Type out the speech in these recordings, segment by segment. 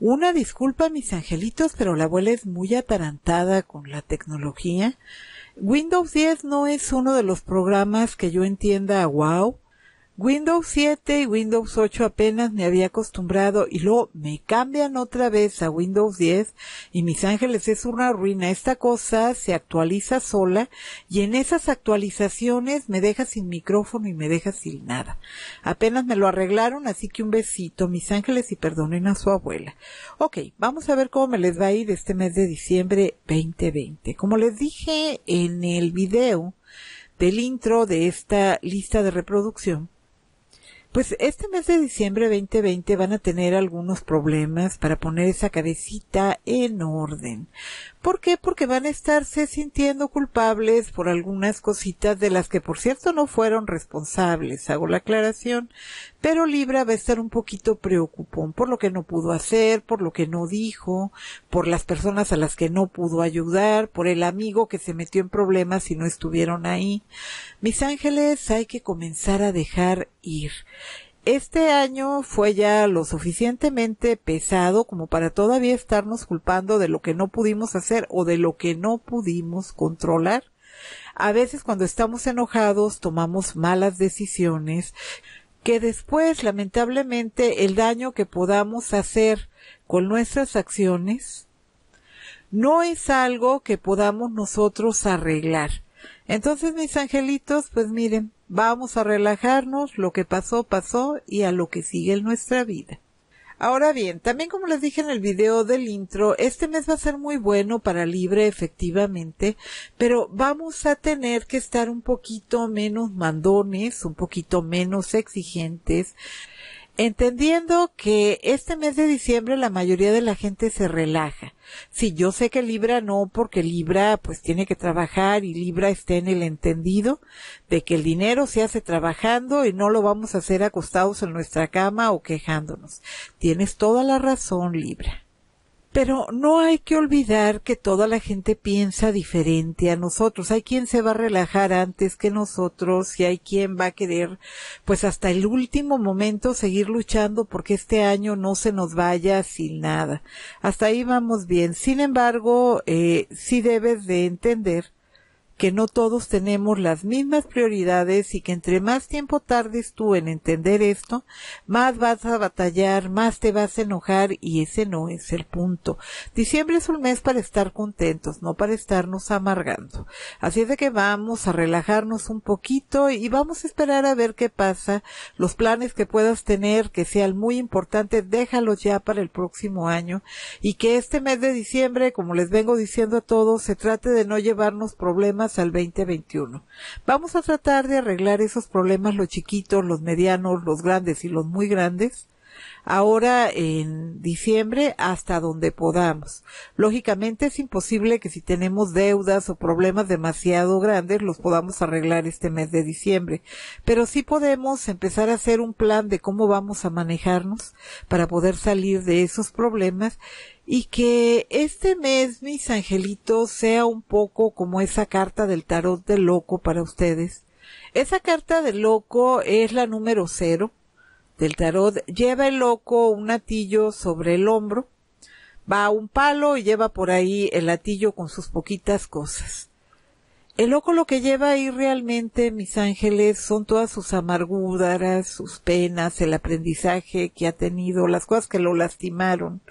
Una disculpa, mis angelitos, pero la abuela es muy atarantada con la tecnología. Windows 10 no es uno de los programas que yo entienda, wow, Windows 7 y Windows 8 apenas me había acostumbrado y luego me cambian otra vez a Windows 10 y mis ángeles es una ruina. Esta cosa se actualiza sola y en esas actualizaciones me deja sin micrófono y me deja sin nada. Apenas me lo arreglaron, así que un besito, mis ángeles, y perdonen a su abuela. Ok, vamos a ver cómo me les va a ir este mes de diciembre 2020. Como les dije en el video del intro de esta lista de reproducción, pues este mes de diciembre 2020 van a tener algunos problemas para poner esa cabecita en orden. ¿Por qué? Porque van a estarse sintiendo culpables por algunas cositas de las que por cierto no fueron responsables, hago la aclaración, pero Libra va a estar un poquito preocupón por lo que no pudo hacer, por lo que no dijo, por las personas a las que no pudo ayudar, por el amigo que se metió en problemas y no estuvieron ahí. Mis ángeles hay que comenzar a dejar ir. Este año fue ya lo suficientemente pesado como para todavía estarnos culpando de lo que no pudimos hacer o de lo que no pudimos controlar. A veces cuando estamos enojados tomamos malas decisiones que después lamentablemente el daño que podamos hacer con nuestras acciones no es algo que podamos nosotros arreglar entonces, mis angelitos, pues miren, vamos a relajarnos, lo que pasó, pasó y a lo que sigue en nuestra vida. Ahora bien, también como les dije en el video del intro, este mes va a ser muy bueno para Libre efectivamente, pero vamos a tener que estar un poquito menos mandones, un poquito menos exigentes entendiendo que este mes de diciembre la mayoría de la gente se relaja. Si yo sé que Libra no, porque Libra pues tiene que trabajar y Libra esté en el entendido de que el dinero se hace trabajando y no lo vamos a hacer acostados en nuestra cama o quejándonos. Tienes toda la razón, Libra. Pero no hay que olvidar que toda la gente piensa diferente a nosotros. Hay quien se va a relajar antes que nosotros y hay quien va a querer, pues hasta el último momento, seguir luchando porque este año no se nos vaya sin nada. Hasta ahí vamos bien. Sin embargo, eh, sí debes de entender que no todos tenemos las mismas prioridades y que entre más tiempo tardes tú en entender esto, más vas a batallar, más te vas a enojar y ese no es el punto. Diciembre es un mes para estar contentos, no para estarnos amargando. Así es de que vamos a relajarnos un poquito y vamos a esperar a ver qué pasa. Los planes que puedas tener que sean muy importantes, déjalos ya para el próximo año y que este mes de diciembre, como les vengo diciendo a todos, se trate de no llevarnos problemas al 2021. Vamos a tratar de arreglar esos problemas, los chiquitos, los medianos, los grandes y los muy grandes, ahora en diciembre hasta donde podamos. Lógicamente es imposible que si tenemos deudas o problemas demasiado grandes los podamos arreglar este mes de diciembre, pero sí podemos empezar a hacer un plan de cómo vamos a manejarnos para poder salir de esos problemas y que este mes, mis angelitos, sea un poco como esa carta del tarot del loco para ustedes. Esa carta del loco es la número cero del tarot. Lleva el loco un atillo sobre el hombro, va a un palo y lleva por ahí el atillo con sus poquitas cosas. El loco lo que lleva ahí realmente, mis ángeles, son todas sus amarguras, sus penas, el aprendizaje que ha tenido, las cosas que lo lastimaron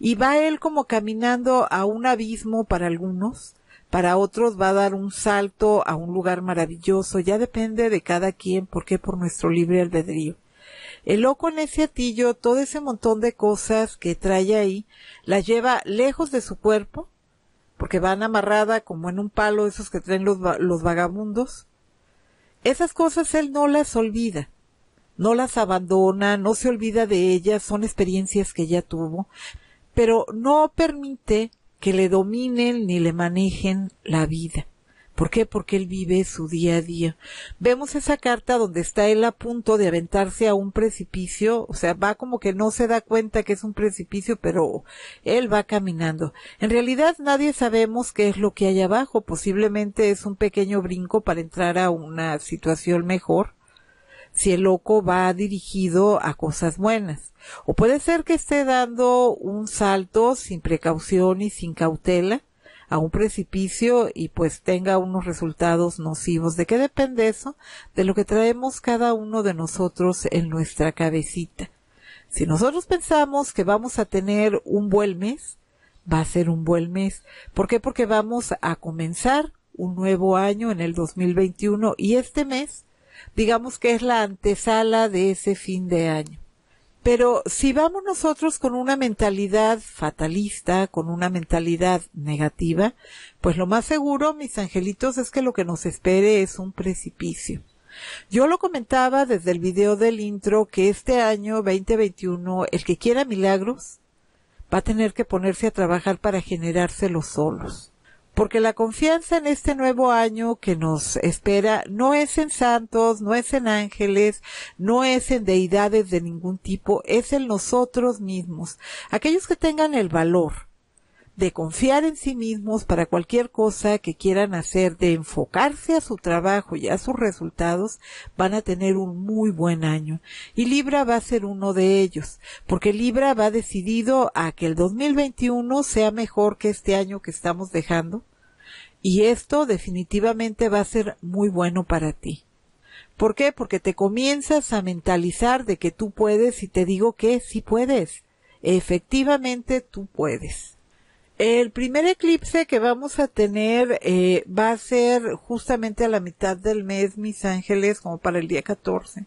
y va él como caminando a un abismo para algunos, para otros va a dar un salto a un lugar maravilloso, ya depende de cada quien, porque por nuestro libre albedrío. El loco en ese atillo, todo ese montón de cosas que trae ahí, las lleva lejos de su cuerpo, porque van amarrada como en un palo esos que traen los vagabundos. Esas cosas él no las olvida no las abandona, no se olvida de ellas, son experiencias que ya tuvo, pero no permite que le dominen ni le manejen la vida. ¿Por qué? Porque él vive su día a día. Vemos esa carta donde está él a punto de aventarse a un precipicio, o sea, va como que no se da cuenta que es un precipicio, pero él va caminando. En realidad nadie sabemos qué es lo que hay abajo, posiblemente es un pequeño brinco para entrar a una situación mejor si el loco va dirigido a cosas buenas. O puede ser que esté dando un salto sin precaución y sin cautela a un precipicio y pues tenga unos resultados nocivos. ¿De qué depende eso? De lo que traemos cada uno de nosotros en nuestra cabecita. Si nosotros pensamos que vamos a tener un buen mes, va a ser un buen mes. ¿Por qué? Porque vamos a comenzar un nuevo año en el 2021 y este mes digamos que es la antesala de ese fin de año. Pero si vamos nosotros con una mentalidad fatalista, con una mentalidad negativa, pues lo más seguro, mis angelitos, es que lo que nos espere es un precipicio. Yo lo comentaba desde el video del intro que este año 2021, el que quiera milagros, va a tener que ponerse a trabajar para generárselos solos porque la confianza en este nuevo año que nos espera no es en santos, no es en ángeles, no es en deidades de ningún tipo, es en nosotros mismos. Aquellos que tengan el valor de confiar en sí mismos para cualquier cosa que quieran hacer, de enfocarse a su trabajo y a sus resultados, van a tener un muy buen año. Y Libra va a ser uno de ellos, porque Libra va decidido a que el 2021 sea mejor que este año que estamos dejando. Y esto definitivamente va a ser muy bueno para ti. ¿Por qué? Porque te comienzas a mentalizar de que tú puedes y te digo que sí puedes. Efectivamente tú puedes. El primer eclipse que vamos a tener eh, va a ser justamente a la mitad del mes, mis ángeles, como para el día 14.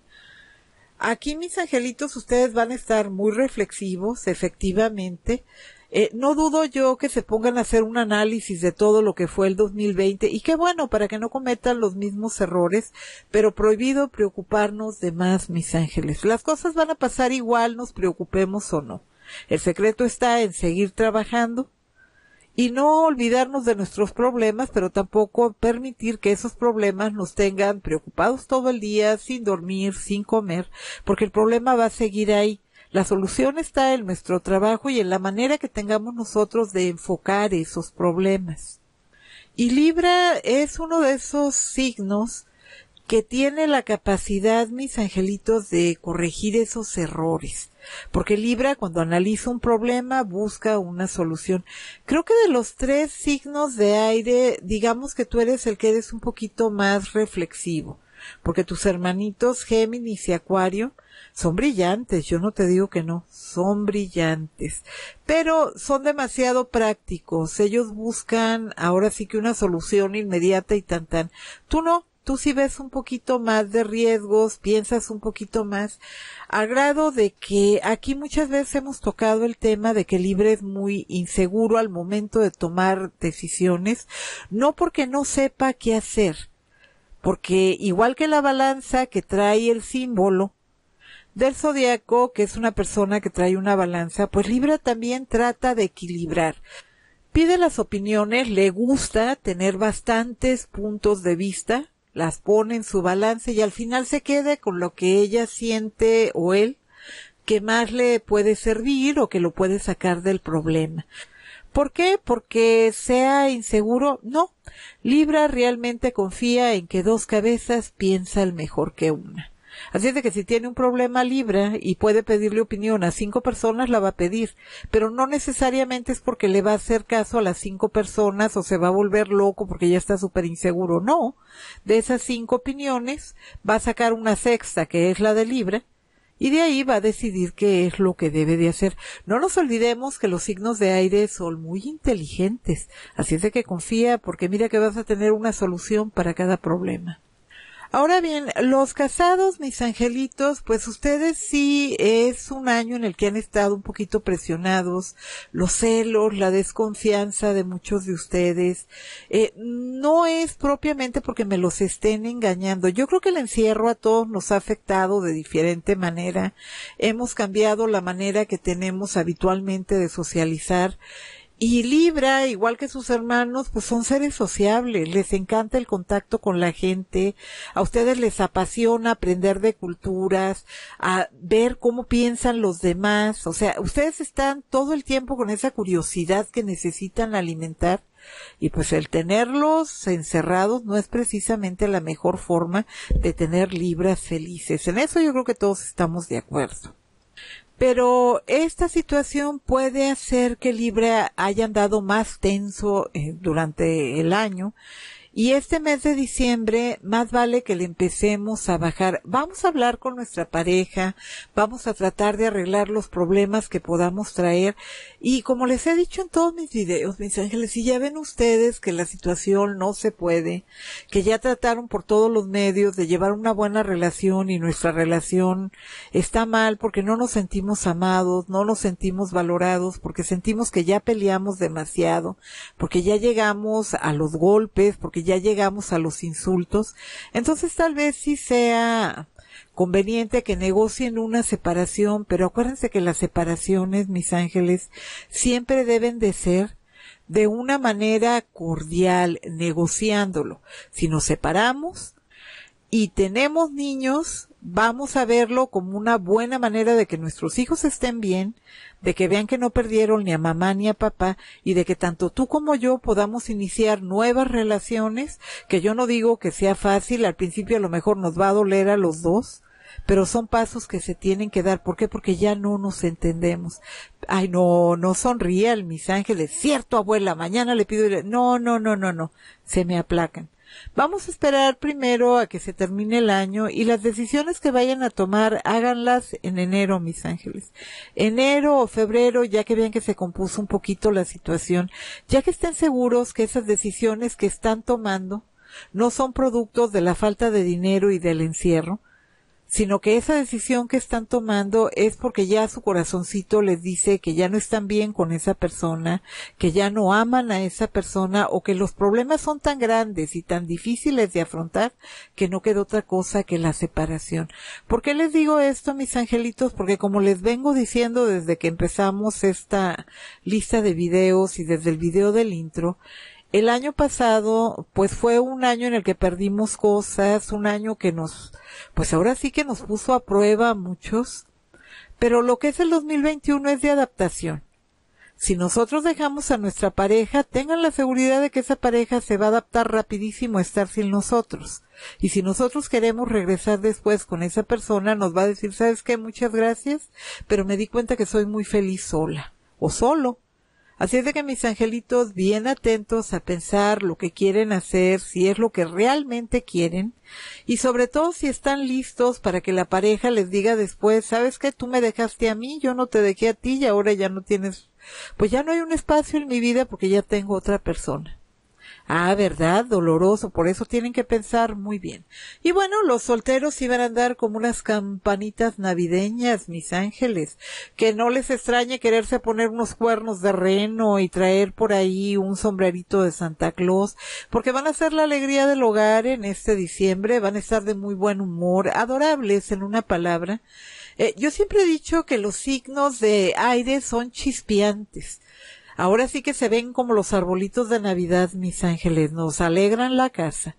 Aquí, mis angelitos, ustedes van a estar muy reflexivos, efectivamente. Eh, no dudo yo que se pongan a hacer un análisis de todo lo que fue el 2020 y qué bueno para que no cometan los mismos errores, pero prohibido preocuparnos de más, mis ángeles. Las cosas van a pasar igual, nos preocupemos o no. El secreto está en seguir trabajando, y no olvidarnos de nuestros problemas, pero tampoco permitir que esos problemas nos tengan preocupados todo el día, sin dormir, sin comer, porque el problema va a seguir ahí. La solución está en nuestro trabajo y en la manera que tengamos nosotros de enfocar esos problemas. Y Libra es uno de esos signos que tiene la capacidad, mis angelitos, de corregir esos errores. Porque Libra, cuando analiza un problema, busca una solución. Creo que de los tres signos de aire, digamos que tú eres el que eres un poquito más reflexivo. Porque tus hermanitos Géminis y Acuario, son brillantes, yo no te digo que no, son brillantes, pero son demasiado prácticos, ellos buscan ahora sí que una solución inmediata y tan tan. Tú no, tú si ves un poquito más de riesgos, piensas un poquito más, A grado de que aquí muchas veces hemos tocado el tema de que Libra es muy inseguro al momento de tomar decisiones, no porque no sepa qué hacer, porque igual que la balanza que trae el símbolo, del zodiaco, que es una persona que trae una balanza, pues Libra también trata de equilibrar. Pide las opiniones, le gusta tener bastantes puntos de vista, las pone en su balance y al final se quede con lo que ella siente o él que más le puede servir o que lo puede sacar del problema. ¿Por qué? Porque sea inseguro, no. Libra realmente confía en que dos cabezas piensan mejor que una. Así es de que si tiene un problema Libra y puede pedirle opinión a cinco personas, la va a pedir, pero no necesariamente es porque le va a hacer caso a las cinco personas o se va a volver loco porque ya está súper inseguro. No, de esas cinco opiniones va a sacar una sexta, que es la de Libra, y de ahí va a decidir qué es lo que debe de hacer. No nos olvidemos que los signos de aire son muy inteligentes, así es de que confía porque mira que vas a tener una solución para cada problema. Ahora bien, los casados, mis angelitos, pues ustedes sí es un año en el que han estado un poquito presionados, los celos, la desconfianza de muchos de ustedes. Eh, no es propiamente porque me los estén engañando. Yo creo que el encierro a todos nos ha afectado de diferente manera. Hemos cambiado la manera que tenemos habitualmente de socializar y Libra, igual que sus hermanos, pues son seres sociables, les encanta el contacto con la gente, a ustedes les apasiona aprender de culturas, a ver cómo piensan los demás, o sea, ustedes están todo el tiempo con esa curiosidad que necesitan alimentar y pues el tenerlos encerrados no es precisamente la mejor forma de tener Libras felices. En eso yo creo que todos estamos de acuerdo pero esta situación puede hacer que Libre haya andado más tenso eh, durante el año y este mes de diciembre, más vale que le empecemos a bajar. Vamos a hablar con nuestra pareja, vamos a tratar de arreglar los problemas que podamos traer. Y como les he dicho en todos mis videos, mis ángeles, si ya ven ustedes que la situación no se puede, que ya trataron por todos los medios de llevar una buena relación y nuestra relación está mal porque no nos sentimos amados, no nos sentimos valorados, porque sentimos que ya peleamos demasiado, porque ya llegamos a los golpes, porque ya llegamos a los insultos, entonces tal vez sí sea conveniente que negocien una separación, pero acuérdense que las separaciones, mis ángeles, siempre deben de ser de una manera cordial, negociándolo. Si nos separamos y tenemos niños, vamos a verlo como una buena manera de que nuestros hijos estén bien, de que vean que no perdieron ni a mamá ni a papá y de que tanto tú como yo podamos iniciar nuevas relaciones, que yo no digo que sea fácil, al principio a lo mejor nos va a doler a los dos, pero son pasos que se tienen que dar. ¿Por qué? Porque ya no nos entendemos. Ay, no, no sonríe al mis ángeles. Cierto, abuela, mañana le pido. No, no, no, no, no. Se me aplacan. Vamos a esperar primero a que se termine el año y las decisiones que vayan a tomar háganlas en enero, mis ángeles. Enero o febrero, ya que vean que se compuso un poquito la situación, ya que estén seguros que esas decisiones que están tomando no son productos de la falta de dinero y del encierro, sino que esa decisión que están tomando es porque ya su corazoncito les dice que ya no están bien con esa persona, que ya no aman a esa persona o que los problemas son tan grandes y tan difíciles de afrontar que no queda otra cosa que la separación. ¿Por qué les digo esto, mis angelitos? Porque como les vengo diciendo desde que empezamos esta lista de videos y desde el video del intro, el año pasado, pues fue un año en el que perdimos cosas, un año que nos, pues ahora sí que nos puso a prueba a muchos, pero lo que es el 2021 es de adaptación. Si nosotros dejamos a nuestra pareja, tengan la seguridad de que esa pareja se va a adaptar rapidísimo a estar sin nosotros. Y si nosotros queremos regresar después con esa persona, nos va a decir, ¿sabes qué? Muchas gracias, pero me di cuenta que soy muy feliz sola o solo. Así es de que mis angelitos, bien atentos a pensar lo que quieren hacer, si es lo que realmente quieren, y sobre todo si están listos para que la pareja les diga después, sabes que tú me dejaste a mí, yo no te dejé a ti y ahora ya no tienes, pues ya no hay un espacio en mi vida porque ya tengo otra persona. Ah, ¿verdad? Doloroso. Por eso tienen que pensar muy bien. Y bueno, los solteros iban a andar como unas campanitas navideñas, mis ángeles. Que no les extrañe quererse poner unos cuernos de reno y traer por ahí un sombrerito de Santa Claus. Porque van a ser la alegría del hogar en este diciembre. Van a estar de muy buen humor. Adorables, en una palabra. Eh, yo siempre he dicho que los signos de aire son chispeantes. Ahora sí que se ven como los arbolitos de Navidad, mis ángeles, nos alegran la casa.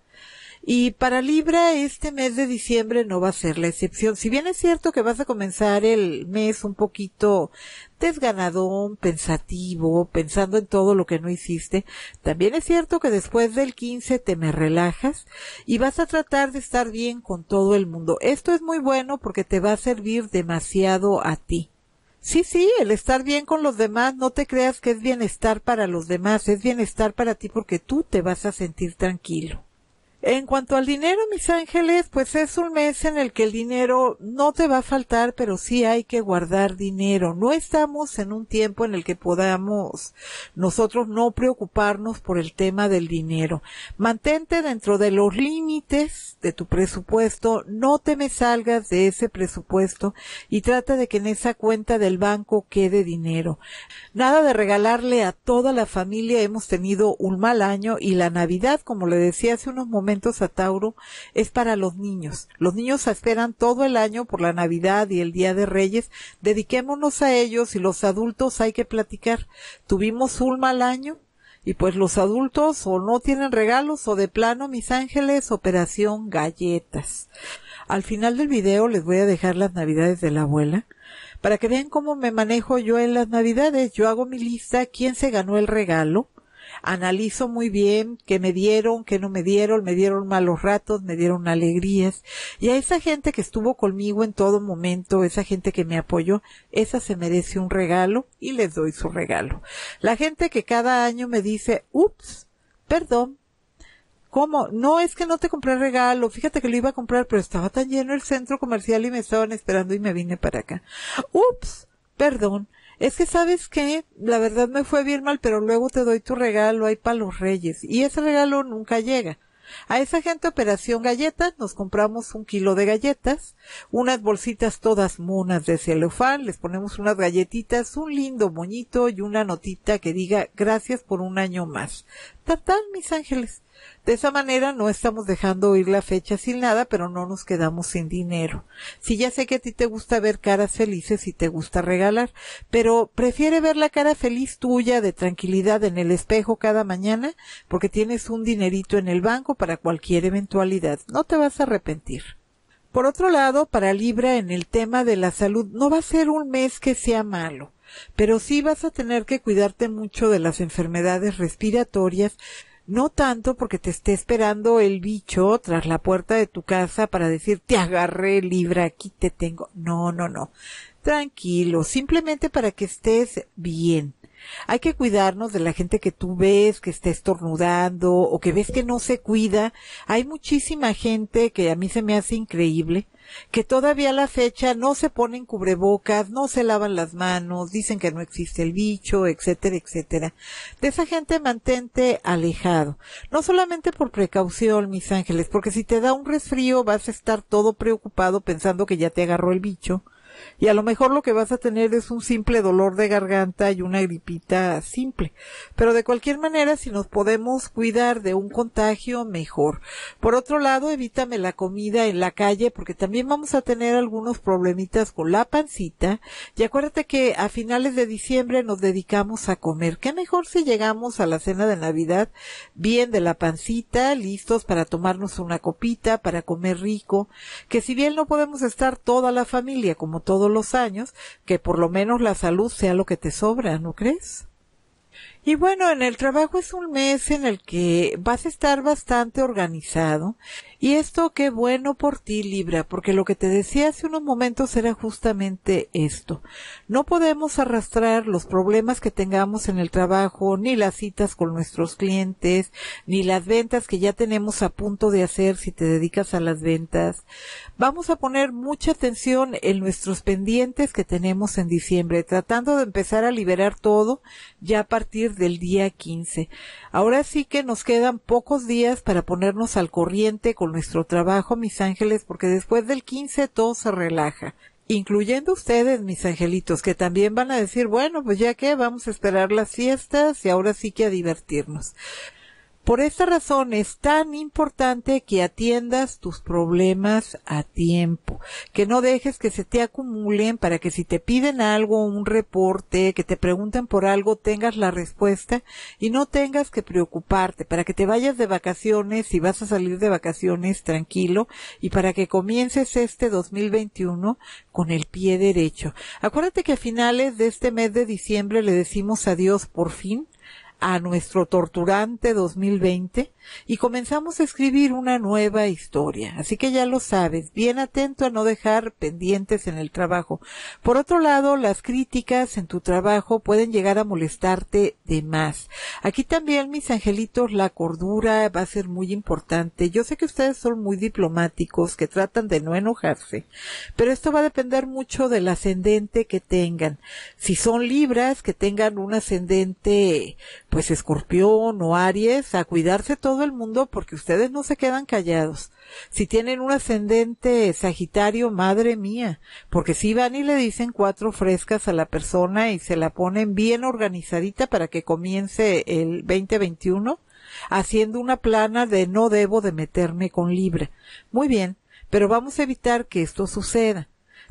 Y para Libra este mes de diciembre no va a ser la excepción. Si bien es cierto que vas a comenzar el mes un poquito desganadón, pensativo, pensando en todo lo que no hiciste, también es cierto que después del 15 te me relajas y vas a tratar de estar bien con todo el mundo. Esto es muy bueno porque te va a servir demasiado a ti. Sí, sí, el estar bien con los demás, no te creas que es bienestar para los demás, es bienestar para ti porque tú te vas a sentir tranquilo. En cuanto al dinero, mis ángeles, pues es un mes en el que el dinero no te va a faltar, pero sí hay que guardar dinero. No estamos en un tiempo en el que podamos nosotros no preocuparnos por el tema del dinero. Mantente dentro de los límites de tu presupuesto, no te me salgas de ese presupuesto y trata de que en esa cuenta del banco quede dinero. Nada de regalarle a toda la familia, hemos tenido un mal año y la Navidad, como le decía hace unos momentos, a Tauro es para los niños. Los niños esperan todo el año por la Navidad y el Día de Reyes. Dediquémonos a ellos y los adultos hay que platicar. Tuvimos un mal año y pues los adultos o no tienen regalos o de plano, mis ángeles, operación galletas. Al final del video les voy a dejar las navidades de la abuela para que vean cómo me manejo yo en las navidades. Yo hago mi lista, quién se ganó el regalo, analizo muy bien qué me dieron, qué no me dieron, me dieron malos ratos, me dieron alegrías. Y a esa gente que estuvo conmigo en todo momento, esa gente que me apoyó, esa se merece un regalo y les doy su regalo. La gente que cada año me dice, ups, perdón, ¿Cómo? No es que no te compré regalo. Fíjate que lo iba a comprar, pero estaba tan lleno el centro comercial y me estaban esperando y me vine para acá. Ups, perdón es que sabes que la verdad me fue bien mal, pero luego te doy tu regalo ahí para los reyes. Y ese regalo nunca llega. A esa gente Operación Galletas nos compramos un kilo de galletas, unas bolsitas todas monas de celofán, les ponemos unas galletitas, un lindo moñito y una notita que diga gracias por un año más. Tatán, mis ángeles. De esa manera no estamos dejando ir la fecha sin nada, pero no nos quedamos sin dinero. Sí, ya sé que a ti te gusta ver caras felices y te gusta regalar, pero prefiere ver la cara feliz tuya de tranquilidad en el espejo cada mañana porque tienes un dinerito en el banco para cualquier eventualidad. No te vas a arrepentir. Por otro lado, para Libra en el tema de la salud no va a ser un mes que sea malo pero sí vas a tener que cuidarte mucho de las enfermedades respiratorias, no tanto porque te esté esperando el bicho tras la puerta de tu casa para decir te agarré, libra, aquí te tengo. No, no, no. Tranquilo, simplemente para que estés bien. Hay que cuidarnos de la gente que tú ves que está estornudando o que ves que no se cuida. Hay muchísima gente que a mí se me hace increíble que todavía a la fecha no se ponen cubrebocas, no se lavan las manos, dicen que no existe el bicho, etcétera, etcétera. De esa gente mantente alejado. No solamente por precaución, mis ángeles, porque si te da un resfrío vas a estar todo preocupado pensando que ya te agarró el bicho y a lo mejor lo que vas a tener es un simple dolor de garganta y una gripita simple. Pero de cualquier manera, si nos podemos cuidar de un contagio, mejor. Por otro lado, evítame la comida en la calle porque también vamos a tener algunos problemitas con la pancita. Y acuérdate que a finales de diciembre nos dedicamos a comer. Qué mejor si llegamos a la cena de Navidad bien de la pancita, listos para tomarnos una copita, para comer rico, que si bien no podemos estar toda la familia como todos los años, que por lo menos la salud sea lo que te sobra, ¿no crees? Y bueno, en el trabajo es un mes en el que vas a estar bastante organizado. Y esto qué bueno por ti, Libra, porque lo que te decía hace unos momentos era justamente esto. No podemos arrastrar los problemas que tengamos en el trabajo, ni las citas con nuestros clientes, ni las ventas que ya tenemos a punto de hacer si te dedicas a las ventas. Vamos a poner mucha atención en nuestros pendientes que tenemos en diciembre, tratando de empezar a liberar todo ya a partir del día 15. Ahora sí que nos quedan pocos días para ponernos al corriente con nuestro trabajo, mis ángeles, porque después del 15 todo se relaja incluyendo ustedes, mis angelitos, que también van a decir, bueno, pues ya que vamos a esperar las fiestas y ahora sí que a divertirnos. Por esta razón es tan importante que atiendas tus problemas a tiempo, que no dejes que se te acumulen para que si te piden algo, un reporte, que te pregunten por algo, tengas la respuesta y no tengas que preocuparte, para que te vayas de vacaciones, y vas a salir de vacaciones tranquilo y para que comiences este 2021 con el pie derecho. Acuérdate que a finales de este mes de diciembre le decimos adiós por fin a nuestro torturante 2020 y comenzamos a escribir una nueva historia. Así que ya lo sabes, bien atento a no dejar pendientes en el trabajo. Por otro lado, las críticas en tu trabajo pueden llegar a molestarte de más. Aquí también, mis angelitos, la cordura va a ser muy importante. Yo sé que ustedes son muy diplomáticos, que tratan de no enojarse, pero esto va a depender mucho del ascendente que tengan. Si son libras, que tengan un ascendente pues escorpión o aries, a cuidarse todo el mundo porque ustedes no se quedan callados. Si tienen un ascendente sagitario, madre mía, porque si van y le dicen cuatro frescas a la persona y se la ponen bien organizadita para que comience el 2021, haciendo una plana de no debo de meterme con Libra. Muy bien, pero vamos a evitar que esto suceda.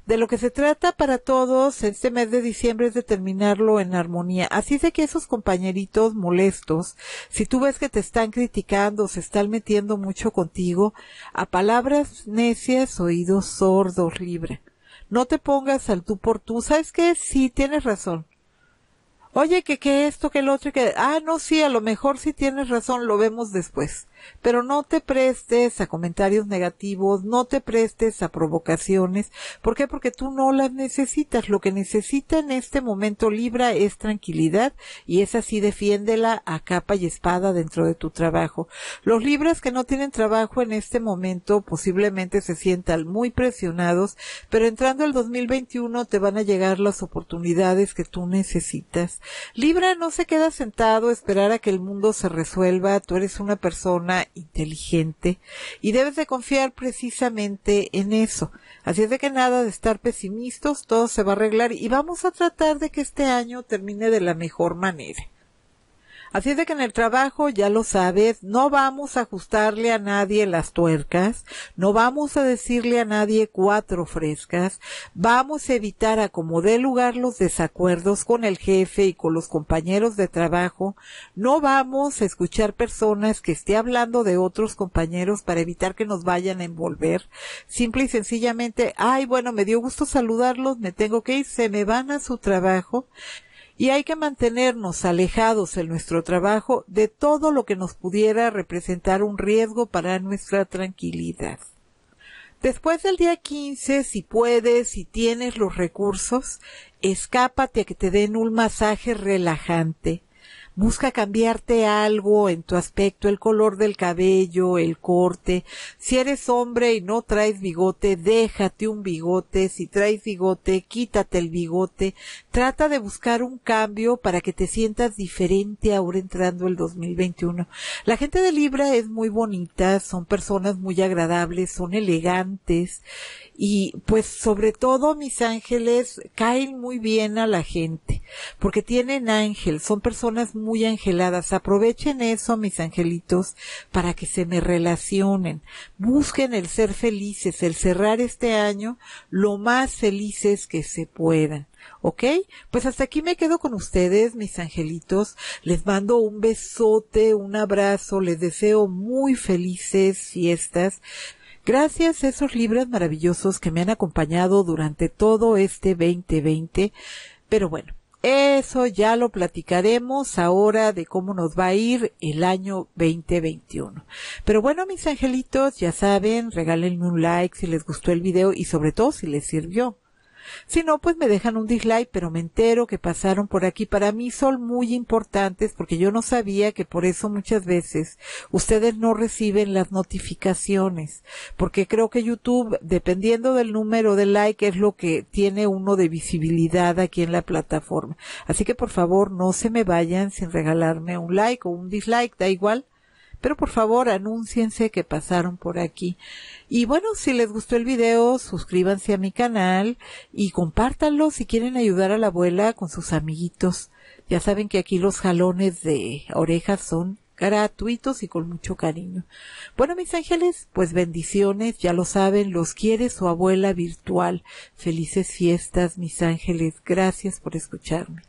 De lo que se trata para todos este mes de diciembre es de terminarlo en armonía. Así de que esos compañeritos molestos, si tú ves que te están criticando, se están metiendo mucho contigo, a palabras necias, oídos sordos, libre. No te pongas al tú por tú. ¿Sabes qué? Sí, tienes razón oye, que, que esto, que el otro, que, ah, no, sí, a lo mejor sí tienes razón, lo vemos después. Pero no te prestes a comentarios negativos, no te prestes a provocaciones. ¿Por qué? Porque tú no las necesitas. Lo que necesita en este momento Libra es tranquilidad y es así, defiéndela a capa y espada dentro de tu trabajo. Los Libras que no tienen trabajo en este momento posiblemente se sientan muy presionados, pero entrando al 2021 te van a llegar las oportunidades que tú necesitas Libra no se queda sentado a esperar a que el mundo se resuelva. Tú eres una persona inteligente y debes de confiar precisamente en eso. Así es de que nada de estar pesimistas, todo se va a arreglar y vamos a tratar de que este año termine de la mejor manera. Así de que en el trabajo, ya lo sabes, no vamos a ajustarle a nadie las tuercas, no vamos a decirle a nadie cuatro frescas, vamos a evitar a como dé lugar los desacuerdos con el jefe y con los compañeros de trabajo, no vamos a escuchar personas que esté hablando de otros compañeros para evitar que nos vayan a envolver, simple y sencillamente, ay bueno, me dio gusto saludarlos, me tengo que ir, se me van a su trabajo, y hay que mantenernos alejados en nuestro trabajo de todo lo que nos pudiera representar un riesgo para nuestra tranquilidad. Después del día 15, si puedes, y tienes los recursos, escápate a que te den un masaje relajante busca cambiarte algo en tu aspecto, el color del cabello, el corte. Si eres hombre y no traes bigote, déjate un bigote. Si traes bigote, quítate el bigote. Trata de buscar un cambio para que te sientas diferente ahora entrando el 2021. La gente de Libra es muy bonita, son personas muy agradables, son elegantes y pues sobre todo mis ángeles caen muy bien a la gente porque tienen ángel, son personas muy muy angeladas. Aprovechen eso, mis angelitos, para que se me relacionen. Busquen el ser felices, el cerrar este año lo más felices que se puedan. ¿Ok? Pues hasta aquí me quedo con ustedes, mis angelitos. Les mando un besote, un abrazo. Les deseo muy felices fiestas. Gracias a esos libros maravillosos que me han acompañado durante todo este 2020. Pero bueno, eso ya lo platicaremos ahora de cómo nos va a ir el año 2021. Pero bueno, mis angelitos, ya saben, regálenme un like si les gustó el video y sobre todo si les sirvió. Si no, pues me dejan un dislike, pero me entero que pasaron por aquí. Para mí son muy importantes porque yo no sabía que por eso muchas veces ustedes no reciben las notificaciones, porque creo que YouTube, dependiendo del número de like, es lo que tiene uno de visibilidad aquí en la plataforma. Así que por favor, no se me vayan sin regalarme un like o un dislike, da igual pero por favor anúnciense que pasaron por aquí. Y bueno, si les gustó el video, suscríbanse a mi canal y compártanlo si quieren ayudar a la abuela con sus amiguitos. Ya saben que aquí los jalones de orejas son gratuitos y con mucho cariño. Bueno, mis ángeles, pues bendiciones, ya lo saben, los quiere su abuela virtual. Felices fiestas, mis ángeles. Gracias por escucharme.